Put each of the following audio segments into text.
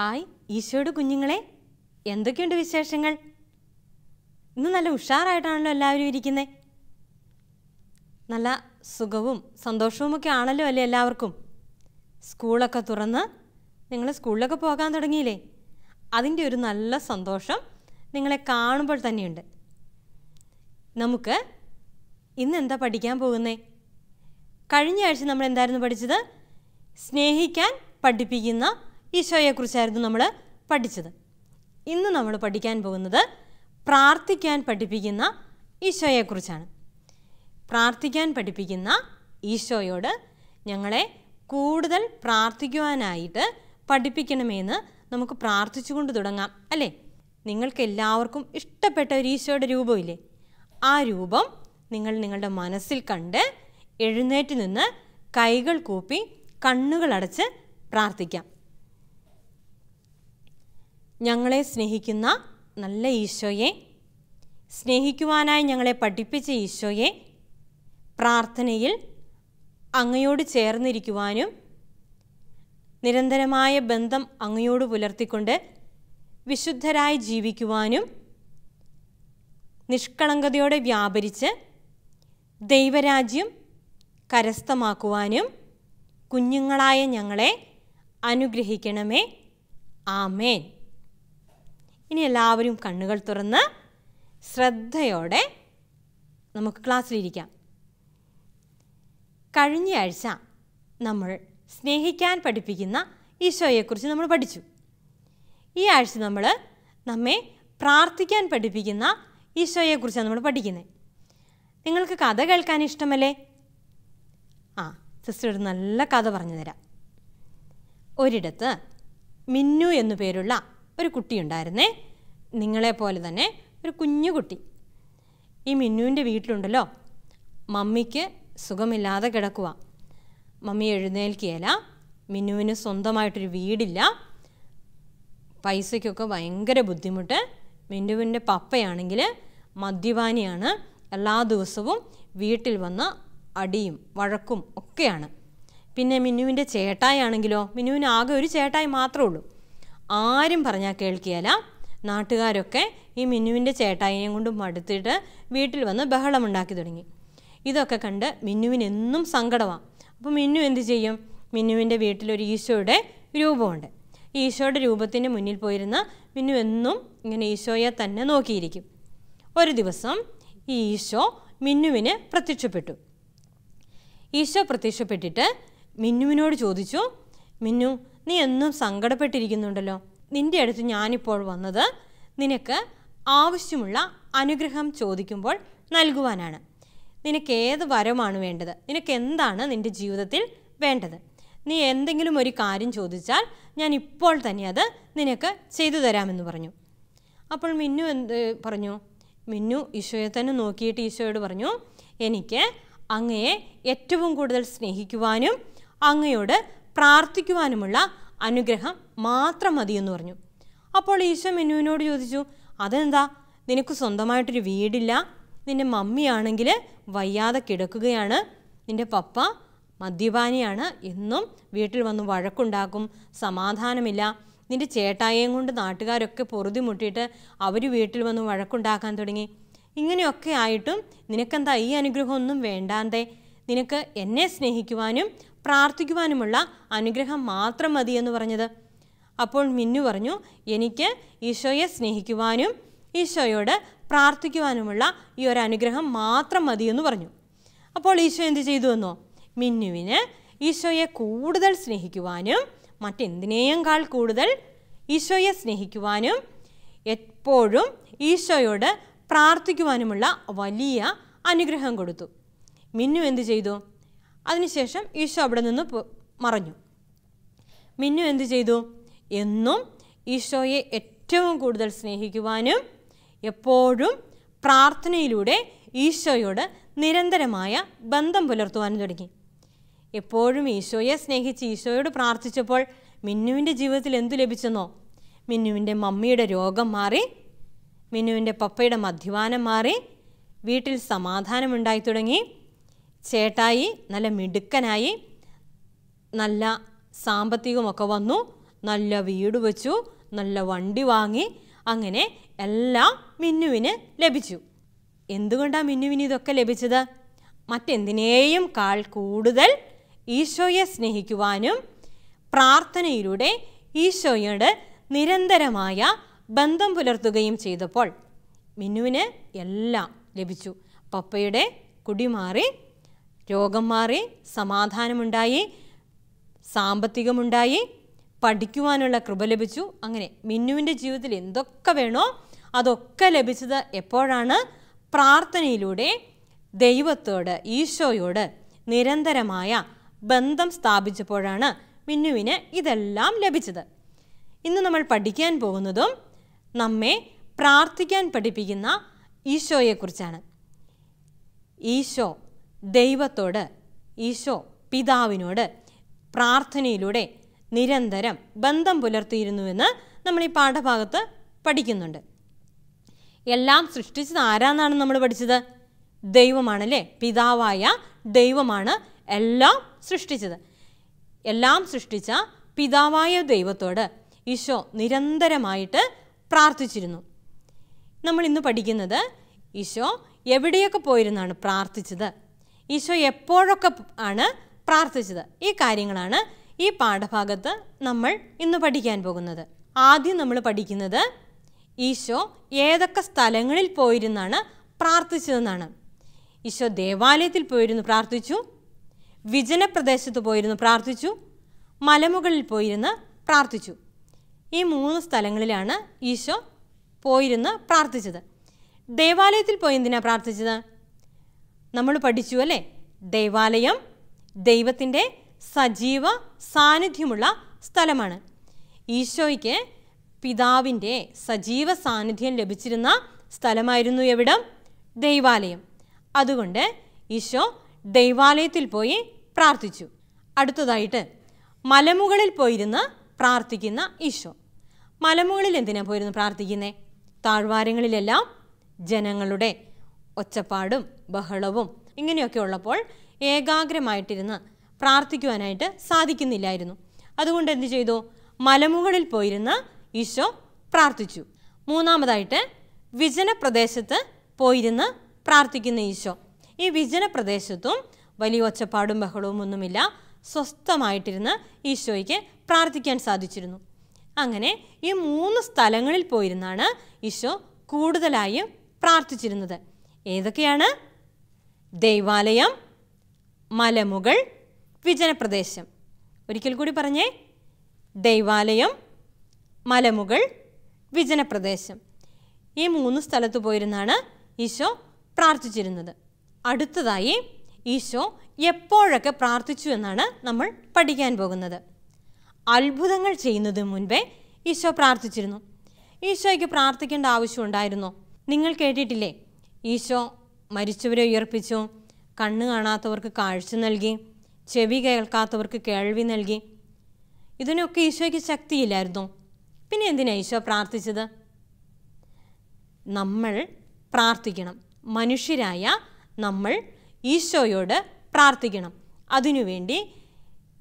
hi ഈശോയുടെ കുഞ്ഞുങ്ങളെ എന്തൊക്കെയുണ്ട് വിശേഷങ്ങൾ ഇന്ന് നല്ല ഉഷാറായിട്ടാണല്ലോ എല്ലാവരും ഇരിക്കുന്നത് നല്ല സുഖവും സന്തോഷവും ഒക്കെ ആണല്ലോ അല്ലേ എല്ലാവർക്കും സ്കൂളൊക്കെ തുറന്ന് നിങ്ങൾ സ്കൂളിലൊക്കെ പോകാൻ തുടങ്ങിയില്ലേ അതിൻ്റെ ഒരു നല്ല സന്തോഷം നിങ്ങളെ കാണുമ്പോൾ തന്നെയുണ്ട് നമുക്ക് ഇന്ന് എന്താ പഠിക്കാൻ പോകുന്നത് കഴിഞ്ഞ ആഴ്ച നമ്മൾ എന്തായിരുന്നു പഠിച്ചത് സ്നേഹിക്കാൻ പഠിപ്പിക്കുന്ന ഈശോയെക്കുറിച്ചായിരുന്നു നമ്മൾ പഠിച്ചത് ഇന്ന് നമ്മൾ പഠിക്കാൻ പോകുന്നത് പ്രാർത്ഥിക്കാൻ പഠിപ്പിക്കുന്ന ഈശോയെക്കുറിച്ചാണ് പ്രാർത്ഥിക്കാൻ പഠിപ്പിക്കുന്ന ഈശോയോട് ഞങ്ങളെ കൂടുതൽ പ്രാർത്ഥിക്കുവാനായിട്ട് പഠിപ്പിക്കണമെന്ന് നമുക്ക് പ്രാർത്ഥിച്ചുകൊണ്ട് തുടങ്ങാം അല്ലേ നിങ്ങൾക്ക് എല്ലാവർക്കും ഇഷ്ടപ്പെട്ട ഒരു ഈശോയുടെ രൂപമില്ലേ ആ രൂപം നിങ്ങൾ നിങ്ങളുടെ മനസ്സിൽ കണ്ട് എഴുന്നേറ്റ് നിന്ന് കൈകൾ കൂപ്പി കണ്ണുകളടച്ച് പ്രാർത്ഥിക്കാം ഞങ്ങളെ സ്നേഹിക്കുന്ന നല്ല ഈശോയെ സ്നേഹിക്കുവാനായി ഞങ്ങളെ പഠിപ്പിച്ച ഈശോയെ പ്രാർത്ഥനയിൽ അങ്ങയോട് ചേർന്നിരിക്കുവാനും നിരന്തരമായ ബന്ധം അങ്ങയോട് പുലർത്തിക്കൊണ്ട് വിശുദ്ധരായി ജീവിക്കുവാനും നിഷ്കളങ്കതയോടെ വ്യാപരിച്ച് ദൈവരാജ്യം കരസ്ഥമാക്കുവാനും കുഞ്ഞുങ്ങളായ ഞങ്ങളെ അനുഗ്രഹിക്കണമേ ആമേൻ ഇനി എല്ലാവരും കണ്ണുകൾ തുറന്ന് ശ്രദ്ധയോടെ നമുക്ക് ക്ലാസ്സിലിരിക്കാം കഴിഞ്ഞയാഴ്ച നമ്മൾ സ്നേഹിക്കാൻ പഠിപ്പിക്കുന്ന ഈശോയെക്കുറിച്ച് നമ്മൾ പഠിച്ചു ഈ ആഴ്ച നമ്മൾ നമ്മെ പ്രാർത്ഥിക്കാൻ പഠിപ്പിക്കുന്ന ഈശോയെക്കുറിച്ചാണ് നമ്മൾ പഠിക്കുന്നത് നിങ്ങൾക്ക് കഥ കേൾക്കാൻ ഇഷ്ടമല്ലേ ആ സിസ്റ്റർ ഒരു നല്ല കഥ പറഞ്ഞു തരാം ഒരിടത്ത് മിന്നു എന്നു പേരുള്ള ഒരു കുട്ടിയുണ്ടായിരുന്നേ നിങ്ങളെപ്പോലെ തന്നെ ഒരു കുഞ്ഞു കുട്ടി ഈ മിന്നുവിൻ്റെ വീട്ടിലുണ്ടല്ലോ മമ്മിക്ക് സുഖമില്ലാതെ കിടക്കുക മമ്മി എഴുന്നേൽക്കിയല മിന്നുവിന് സ്വന്തമായിട്ടൊരു വീടില്ല പൈസയ്ക്കൊക്കെ ഭയങ്കര ബുദ്ധിമുട്ട് മിന്നുവിൻ്റെ പപ്പയാണെങ്കിൽ മദ്യപാനിയാണ് എല്ലാ ദിവസവും വീട്ടിൽ വന്ന് അടിയും വഴക്കും ഒക്കെയാണ് പിന്നെ മിന്നുവിൻ്റെ ചേട്ടായാണെങ്കിലോ മിന്നുവിന് ആകെ ഒരു ചേട്ടായി മാത്രമേ ഉള്ളൂ ആരും പറഞ്ഞാൽ കേൾക്കുകയില്ല നാട്ടുകാരൊക്കെ ഈ മിന്നുവിൻ്റെ ചേട്ടായിയും കൊണ്ട് മടുത്തിട്ട് വീട്ടിൽ വന്ന് ബഹളമുണ്ടാക്കി തുടങ്ങി ഇതൊക്കെ കണ്ട് മിന്നുവിനെന്നും സങ്കടമാണ് അപ്പോൾ മിന്നു എന്ത് ചെയ്യും മിന്നുവിൻ്റെ വീട്ടിലൊരു ഈശോയുടെ രൂപമുണ്ട് ഈശോയുടെ രൂപത്തിന് മുന്നിൽ പോയിരുന്ന മിന്നു എന്നും ഇങ്ങനെ ഈശോയെ തന്നെ നോക്കിയിരിക്കും ഒരു ദിവസം ഈ ഈശോ മിന്നുവിന് പ്രത്യക്ഷപ്പെട്ടു ഈശോ പ്രത്യക്ഷപ്പെട്ടിട്ട് മിന്നുവിനോട് ചോദിച്ചു മിന്നു നീ എന്നും സങ്കടപ്പെട്ടിരിക്കുന്നുണ്ടല്ലോ നിൻ്റെ അടുത്ത് ഞാനിപ്പോൾ വന്നത് നിനക്ക് ആവശ്യമുള്ള അനുഗ്രഹം ചോദിക്കുമ്പോൾ നൽകുവാനാണ് നിനക്ക് ഏത് വരമാണ് വേണ്ടത് നിനക്ക് എന്താണ് നിൻ്റെ ജീവിതത്തിൽ വേണ്ടത് നീ എന്തെങ്കിലും ഒരു കാര്യം ചോദിച്ചാൽ ഞാൻ ഇപ്പോൾ തന്നെ അത് നിനക്ക് ചെയ്തു തരാമെന്ന് പറഞ്ഞു അപ്പോൾ മിന്നു എന്ത് പറഞ്ഞു മിന്നു ഈശോയെ തന്നെ നോക്കിയിട്ട് ഈശോയോട് പറഞ്ഞു എനിക്ക് അങ്ങയെ ഏറ്റവും കൂടുതൽ സ്നേഹിക്കുവാനും അങ്ങയോട് പ്രാർത്ഥിക്കുവാനുമുള്ള അനുഗ്രഹം മാത്രം മതിയെന്ന് പറഞ്ഞു അപ്പോൾ ഈശോ മെനുവിനോട് ചോദിച്ചു അതെന്താ നിനക്ക് സ്വന്തമായിട്ടൊരു വീടില്ല നിൻ്റെ മമ്മിയാണെങ്കിൽ വയ്യാതെ കിടക്കുകയാണ് നിൻ്റെ പപ്പ മദ്യപാനിയാണ് എന്നും വീട്ടിൽ വന്ന് വഴക്കുണ്ടാക്കും സമാധാനമില്ല നിൻ്റെ ചേട്ടായേയും കൊണ്ട് നാട്ടുകാരൊക്കെ പൊറുതി മുട്ടിയിട്ട് അവർ വീട്ടിൽ വന്ന് വഴക്കുണ്ടാക്കാൻ തുടങ്ങി ഇങ്ങനെയൊക്കെ ആയിട്ടും നിനക്കെന്താ ഈ അനുഗ്രഹമൊന്നും വേണ്ടാന്തേ നിനക്ക് എന്നെ സ്നേഹിക്കുവാനും പ്രാർത്ഥിക്കുവാനുമുള്ള അനുഗ്രഹം മാത്രം മതിയെന്ന് പറഞ്ഞത് അപ്പോൾ മിന്നു പറഞ്ഞു എനിക്ക് ഈശോയെ സ്നേഹിക്കുവാനും ഈശോയോട് പ്രാർത്ഥിക്കുവാനുമുള്ള ഈ ഒരു അനുഗ്രഹം മാത്രം മതിയെന്ന് പറഞ്ഞു അപ്പോൾ ഈശോ എന്ത് ചെയ്തു എന്നോ മിന്നുവിന് ഈശോയെ കൂടുതൽ സ്നേഹിക്കുവാനും മറ്റെന്തിനേയേക്കാൾ കൂടുതൽ ഈശോയെ സ്നേഹിക്കുവാനും എപ്പോഴും ഈശോയോട് പ്രാർത്ഥിക്കുവാനുമുള്ള വലിയ അനുഗ്രഹം കൊടുത്തു മിന്നു എന്ത് ചെയ്തു അതിനുശേഷം ഈശോ അവിടെ നിന്ന് മറഞ്ഞു മിന്നു എന്തു ചെയ്തു എന്നും ഈശോയെ ഏറ്റവും കൂടുതൽ സ്നേഹിക്കുവാനും എപ്പോഴും പ്രാർത്ഥനയിലൂടെ ഈശോയോട് നിരന്തരമായ ബന്ധം പുലർത്തുവാനും തുടങ്ങി എപ്പോഴും ഈശോയെ സ്നേഹിച്ച് ഈശോയോട് പ്രാർത്ഥിച്ചപ്പോൾ മിന്നുവിൻ്റെ ജീവിതത്തിൽ എന്തു ലഭിച്ചെന്നോ മിന്നുവിൻ്റെ മമ്മിയുടെ രോഗം മാറി മിന്നുവിൻ്റെ പപ്പയുടെ മദ്യപാനം മാറി വീട്ടിൽ സമാധാനമുണ്ടായി തുടങ്ങി ചേട്ടായി നല്ല മിടുക്കനായി നല്ല സാമ്പത്തികമൊക്കെ വന്നു നല്ല വീട് വെച്ചു നല്ല വണ്ടി വാങ്ങി അങ്ങനെ എല്ലാം മിന്നുവിന് ലഭിച്ചു എന്തുകൊണ്ടാണ് മിന്നുവിന് ഇതൊക്കെ ലഭിച്ചത് മറ്റെന്തിനേയും കാൾ കൂടുതൽ ഈശോയെ സ്നേഹിക്കുവാനും പ്രാർത്ഥനയിലൂടെ ഈശോയോട് നിരന്തരമായ ബന്ധം പുലർത്തുകയും ചെയ്തപ്പോൾ മിന്നുവിന് എല്ലാം ലഭിച്ചു പപ്പയുടെ കുടിമാറി രോഗം മാറി സമാധാനമുണ്ടായി സാമ്പത്തികമുണ്ടായി പഠിക്കുവാനുള്ള കൃപ ലഭിച്ചു അങ്ങനെ മിന്നുവിൻ്റെ ജീവിതത്തിൽ എന്തൊക്കെ വേണോ അതൊക്കെ ലഭിച്ചത് എപ്പോഴാണ് പ്രാർത്ഥനയിലൂടെ ദൈവത്തോട് ഈശോയോട് നിരന്തരമായ ബന്ധം സ്ഥാപിച്ചപ്പോഴാണ് മിന്നുവിന് ഇതെല്ലാം ലഭിച്ചത് ഇന്ന് നമ്മൾ പഠിക്കാൻ പോകുന്നതും നമ്മെ പ്രാർത്ഥിക്കാൻ പഠിപ്പിക്കുന്ന ഈശോയെക്കുറിച്ചാണ് ഈശോ ദൈവത്തോട് ഈശോ പിതാവിനോട് പ്രാർത്ഥനയിലൂടെ നിരന്തരം ബന്ധം പുലർത്തിയിരുന്നുവെന്ന് നമ്മൾ ഈ പാഠഭാഗത്ത് പഠിക്കുന്നുണ്ട് എല്ലാം സൃഷ്ടിച്ചത് ആരാന്നാണ് നമ്മൾ പഠിച്ചത് ദൈവമാണല്ലേ പിതാവായ ദൈവമാണ് എല്ലാം സൃഷ്ടിച്ചത് എല്ലാം സൃഷ്ടിച്ച പിതാവായ ദൈവത്തോട് ഈശോ നിരന്തരമായിട്ട് പ്രാർത്ഥിച്ചിരുന്നു നമ്മൾ ഇന്ന് പഠിക്കുന്നത് ഈശോ എവിടെയൊക്കെ പോയിരുന്നാണ് പ്രാർത്ഥിച്ചത് ഈശോ എപ്പോഴൊക്കെ ആണ് പ്രാർത്ഥിച്ചത് ഈ കാര്യങ്ങളാണ് ഈ പാഠഭാഗത്ത് നമ്മൾ ഇന്ന് പഠിക്കാൻ പോകുന്നത് ആദ്യം നമ്മൾ പഠിക്കുന്നത് ഈശോ ഏതൊക്കെ സ്ഥലങ്ങളിൽ പോയിരുന്നാണ് പ്രാർത്ഥിച്ചതെന്നാണ് ഈശോ ദേവാലയത്തിൽ പോയിരുന്നു പ്രാർത്ഥിച്ചു വിജന പ്രദേശത്ത് പോയിരുന്നു പ്രാർത്ഥിച്ചു മലമുകളിൽ പോയിരുന്ന് പ്രാർത്ഥിച്ചു ഈ മൂന്ന് സ്ഥലങ്ങളിലാണ് ഈശോ പോയിരുന്ന് പ്രാർത്ഥിച്ചത് ദേവാലയത്തിൽ പോയി എന്തിനാണ് പ്രാർത്ഥിച്ചത് നമ്മൾ പഠിച്ചു അല്ലേ ദൈവാലയം ദൈവത്തിൻ്റെ സജീവ സാന്നിധ്യമുള്ള സ്ഥലമാണ് ഈശോയ്ക്ക് പിതാവിൻ്റെ സജീവ സാന്നിധ്യം ലഭിച്ചിരുന്ന സ്ഥലമായിരുന്നു എവിടം ദൈവാലയം അതുകൊണ്ട് ഈശോ ദൈവാലയത്തിൽ പോയി പ്രാർത്ഥിച്ചു അടുത്തതായിട്ട് മലമുകളിൽ പോയിരുന്ന് പ്രാർത്ഥിക്കുന്ന ഈശോ മലമുകളിൽ എന്തിനാണ് പോയിരുന്നു പ്രാർത്ഥിക്കുന്നത് താഴ്വാരങ്ങളിലെല്ലാം ജനങ്ങളുടെ ഒച്ചപ്പാടും ബഹളവും ഇങ്ങനെയൊക്കെ ഉള്ളപ്പോൾ ഏകാഗ്രമായിട്ടിരുന്ന് പ്രാർത്ഥിക്കുവാനായിട്ട് സാധിക്കുന്നില്ലായിരുന്നു അതുകൊണ്ട് എന്ത് ചെയ്തു മലമുകളിൽ പോയിരുന്ന് ഈശോ പ്രാർത്ഥിച്ചു മൂന്നാമതായിട്ട് വിജന പ്രദേശത്ത് പോയിരുന്ന് പ്രാർത്ഥിക്കുന്ന ഈശോ ഈ വിജന പ്രദേശത്തും വലിയ ഒച്ചപ്പാടും ബഹളവും ഒന്നുമില്ല സ്വസ്ഥമായിട്ടിരുന്ന് ഈശോയ്ക്ക് പ്രാർത്ഥിക്കാൻ സാധിച്ചിരുന്നു അങ്ങനെ ഈ മൂന്ന് സ്ഥലങ്ങളിൽ പോയിരുന്നാണ് ഈശോ കൂടുതലായും പ്രാർത്ഥിച്ചിരുന്നത് ഏതൊക്കെയാണ് ദൈവാലയം മലമുകൾ വിജനപ്രദേശം ഒരിക്കൽ കൂടി പറഞ്ഞേ ദൈവാലയം മലമുകൾ വിജനപ്രദേശം ഈ മൂന്ന് സ്ഥലത്ത് പോയിരുന്നാണ് ഈശോ പ്രാർത്ഥിച്ചിരുന്നത് അടുത്തതായി ഈശോ എപ്പോഴൊക്കെ പ്രാർത്ഥിച്ചു എന്നാണ് നമ്മൾ പഠിക്കാൻ പോകുന്നത് അത്ഭുതങ്ങൾ ചെയ്യുന്നതിന് മുൻപേ ഈശോ പ്രാർത്ഥിച്ചിരുന്നു ഈശോയ്ക്ക് പ്രാർത്ഥിക്കേണ്ട ആവശ്യം ഉണ്ടായിരുന്നോ നിങ്ങൾ കേട്ടിട്ടില്ലേ ഈശോ മരിച്ചവരെ ഉയർപ്പിച്ചു കണ്ണ് കാണാത്തവർക്ക് കാഴ്ച നൽകി ചെവി കേൾക്കാത്തവർക്ക് കേൾവി നൽകി ഇതിനൊക്കെ ഈശോയ്ക്ക് ശക്തിയില്ലായിരുന്നു പിന്നെ എന്തിനാണ് ഈശോ പ്രാർത്ഥിച്ചത് നമ്മൾ പ്രാർത്ഥിക്കണം മനുഷ്യരായ നമ്മൾ ഈശോയോട് പ്രാർത്ഥിക്കണം അതിനുവേണ്ടി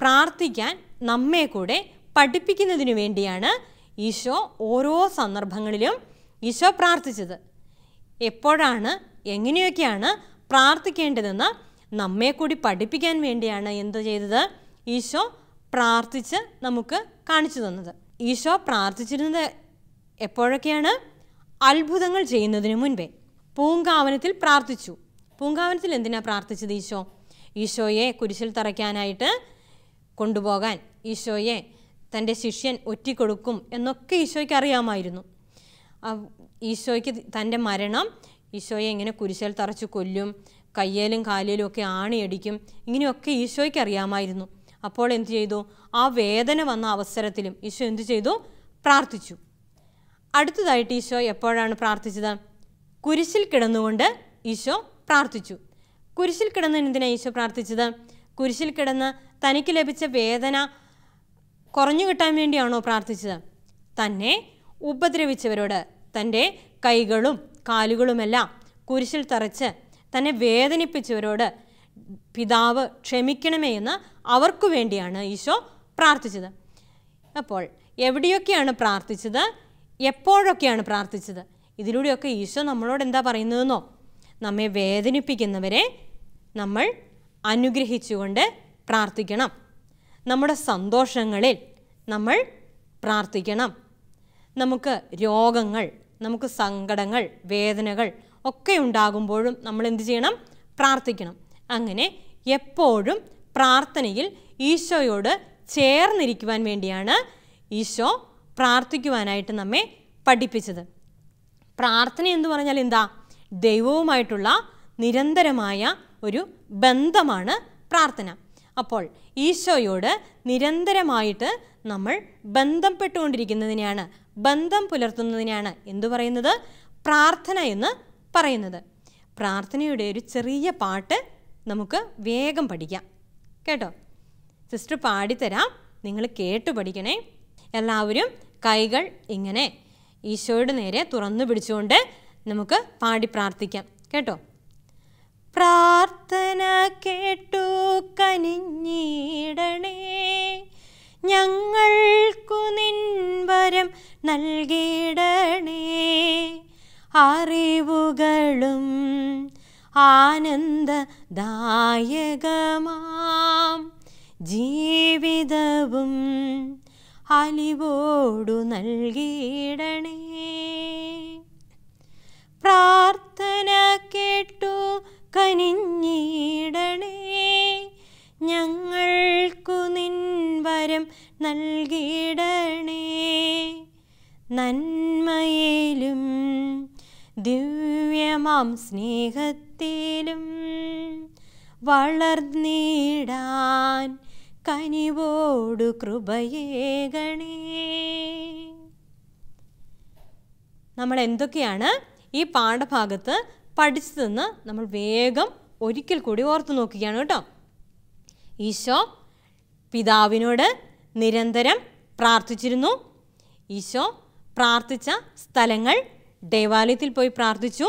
പ്രാർത്ഥിക്കാൻ നമ്മെ കൂടെ പഠിപ്പിക്കുന്നതിനു വേണ്ടിയാണ് ഈശോ ഓരോ സന്ദർഭങ്ങളിലും ഈശോ പ്രാർത്ഥിച്ചത് എപ്പോഴാണ് എങ്ങനെയൊക്കെയാണ് പ്രാർത്ഥിക്കേണ്ടതെന്ന് നമ്മെ കൂടി പഠിപ്പിക്കാൻ വേണ്ടിയാണ് എന്ത് ചെയ്തത് ഈശോ പ്രാർത്ഥിച്ച് നമുക്ക് കാണിച്ചു തന്നത് ഈശോ പ്രാർത്ഥിച്ചിരുന്നത് എപ്പോഴൊക്കെയാണ് അത്ഭുതങ്ങൾ ചെയ്യുന്നതിന് മുൻപേ പൂങ്കാവനത്തിൽ പ്രാർത്ഥിച്ചു പൂങ്കാവനത്തിൽ എന്തിനാണ് പ്രാർത്ഥിച്ചത് ഈശോ ഈശോയെ കുരിശിൽ തറയ്ക്കാനായിട്ട് കൊണ്ടുപോകാൻ ഈശോയെ തൻ്റെ ശിഷ്യൻ ഒറ്റിക്കൊടുക്കും എന്നൊക്കെ ഈശോയ്ക്ക് അറിയാമായിരുന്നു ഈശോയ്ക്ക് തൻ്റെ മരണം ഈശോയെ ഇങ്ങനെ കുരിശേൽ തറച്ച് കൊല്ലും കയ്യേലും കാലിലും ഒക്കെ ആണിയടിക്കും ഇങ്ങനെയൊക്കെ ഈശോയ്ക്ക് അറിയാമായിരുന്നു അപ്പോൾ എന്തു ചെയ്തു ആ വേദന വന്ന അവസരത്തിലും ഈശോ എന്തു ചെയ്തു പ്രാർത്ഥിച്ചു അടുത്തതായിട്ട് ഈശോ എപ്പോഴാണ് പ്രാർത്ഥിച്ചത് കുരിശിൽ കിടന്നുകൊണ്ട് ഈശോ പ്രാർത്ഥിച്ചു കുരിശിൽ കിടന്ന് എന്തിനാണ് ഈശോ പ്രാർത്ഥിച്ചത് കുരിശിൽ കിടന്ന് തനിക്ക് ലഭിച്ച വേദന കുറഞ്ഞു കിട്ടാൻ വേണ്ടിയാണോ പ്രാർത്ഥിച്ചത് തന്നെ ഉപദ്രവിച്ചവരോട് തൻ്റെ കൈകളും കാലുകളുമെല്ലാം കുരിശിൽ തറച്ച് തന്നെ വേദനിപ്പിച്ചവരോട് പിതാവ് ക്ഷമിക്കണമേ എന്ന് അവർക്കു വേണ്ടിയാണ് ഈശോ പ്രാർത്ഥിച്ചത് അപ്പോൾ എവിടെയൊക്കെയാണ് പ്രാർത്ഥിച്ചത് എപ്പോഴൊക്കെയാണ് പ്രാർത്ഥിച്ചത് ഇതിലൂടെയൊക്കെ ഈശോ നമ്മളോട് എന്താ പറയുന്നതെന്നോ നമ്മെ വേദനിപ്പിക്കുന്നവരെ നമ്മൾ അനുഗ്രഹിച്ചുകൊണ്ട് പ്രാർത്ഥിക്കണം നമ്മുടെ സന്തോഷങ്ങളിൽ നമ്മൾ പ്രാർത്ഥിക്കണം നമുക്ക് രോഗങ്ങൾ നമുക്ക് സങ്കടങ്ങൾ വേദനകൾ ഒക്കെ ഉണ്ടാകുമ്പോഴും നമ്മൾ എന്ത് ചെയ്യണം പ്രാർത്ഥിക്കണം അങ്ങനെ എപ്പോഴും പ്രാർത്ഥനയിൽ ഈശോയോട് ചേർന്നിരിക്കുവാൻ വേണ്ടിയാണ് ഈശോ പ്രാർത്ഥിക്കുവാനായിട്ട് നമ്മെ പഠിപ്പിച്ചത് പ്രാർത്ഥന എന്ന് പറഞ്ഞാൽ എന്താ ദൈവവുമായിട്ടുള്ള നിരന്തരമായ ഒരു ബന്ധമാണ് പ്രാർത്ഥന അപ്പോൾ ഈശോയോട് നിരന്തരമായിട്ട് നമ്മൾ ബന്ധപ്പെട്ടുകൊണ്ടിരിക്കുന്നതിനെയാണ് ബന്ധം പുലർത്തുന്നതിനാണ് എന്തു പറയുന്നത് പ്രാർത്ഥന എന്ന് പറയുന്നത് പ്രാർത്ഥനയുടെ ഒരു ചെറിയ പാട്ട് നമുക്ക് വേഗം പഠിക്കാം കേട്ടോ സിസ്റ്റർ പാടിത്തരാം നിങ്ങൾ കേട്ട് പഠിക്കണേ എല്ലാവരും കൈകൾ ഇങ്ങനെ ഈശോയുടെ നേരെ തുറന്നു പിടിച്ചുകൊണ്ട് നമുക്ക് പാടി പ്രാർത്ഥിക്കാം കേട്ടോ പ്രാർത്ഥന കേട്ടു കനിഞ്ഞ നൽകിയിടണേ അറിവുകളും ആനന്ദദായകമാം ജീവിതവും അലിവോടു നൽകിയിടണേ പ്രാർത്ഥന കേട്ടു കനിഞ്ഞ നാം സ്നേഹത്തിലും വളർന്നിടാൻ കനിവോടു കൃപയേകണേ നമ്മൾ എന്തൊക്കെയാണ് ഈ പാഠഭാഗത്ത് പഠിച്ചതെന്ന് നമ്മൾ വേഗം ഒരിക്കൽ കൂടി ഓർത്തു നോക്കുകയാണ് കേട്ടോ ഈശോ പിതാവിനോട് നിരന്തരം പ്രാർത്ഥിച്ചിരുന്നു ഈശോ പ്രാർത്ഥിച്ച സ്ഥലങ്ങൾ ദേവാലയത്തിൽ പോയി പ്രാർത്ഥിച്ചു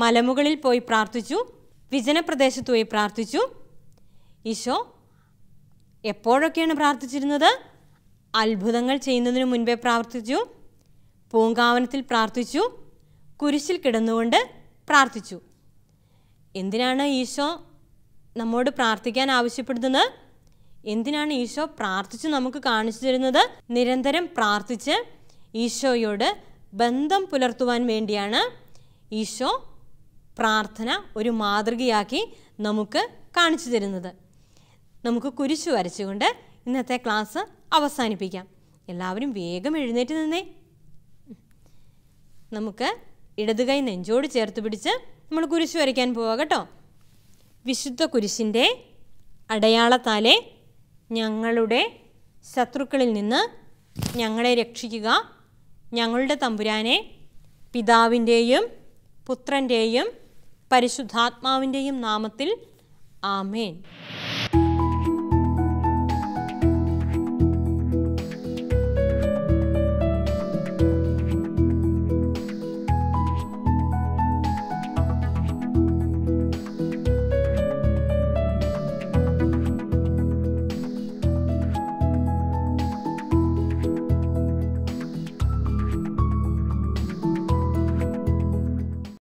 മലമുകളിൽ പോയി പ്രാർത്ഥിച്ചു വിജനപ്രദേശത്ത് പോയി പ്രാർത്ഥിച്ചു ഈശോ എപ്പോഴൊക്കെയാണ് പ്രാർത്ഥിച്ചിരുന്നത് അത്ഭുതങ്ങൾ ചെയ്യുന്നതിന് മുൻപേ പ്രാർത്ഥിച്ചു പൂങ്കാവനത്തിൽ പ്രാർത്ഥിച്ചു കുരിശിൽ കിടന്നുകൊണ്ട് പ്രാർത്ഥിച്ചു എന്തിനാണ് ഈശോ നമ്മോട് പ്രാർത്ഥിക്കാൻ ആവശ്യപ്പെടുന്നത് എന്തിനാണ് ഈശോ പ്രാർത്ഥിച്ച് നമുക്ക് കാണിച്ചു തരുന്നത് നിരന്തരം പ്രാർത്ഥിച്ച് ഈശോയോട് ബന്ധം പുലർത്തുവാൻ വേണ്ടിയാണ് ഈശോ പ്രാർത്ഥന ഒരു മാതൃകയാക്കി നമുക്ക് കാണിച്ചു തരുന്നത് നമുക്ക് കുരിശു വരച്ചുകൊണ്ട് ഇന്നത്തെ ക്ലാസ് അവസാനിപ്പിക്കാം എല്ലാവരും വേഗം എഴുന്നേറ്റ് നിന്നേ നമുക്ക് ഇടതുകൈ നെഞ്ചോട് ചേർത്ത് പിടിച്ച് നമ്മൾ കുരിശു വരയ്ക്കാൻ പോവുക കേട്ടോ വിശുദ്ധ കുരിശിൻ്റെ അടയാളത്താലെ ഞങ്ങളുടെ ശത്രുക്കളിൽ നിന്ന് ഞങ്ങളെ രക്ഷിക്കുക ഞങ്ങളുടെ തമ്പുരാനെ പിതാവിൻ്റെയും പുത്രൻ്റെയും പരിശുദ്ധാത്മാവിൻ്റെയും നാമത്തിൽ ആമേൻ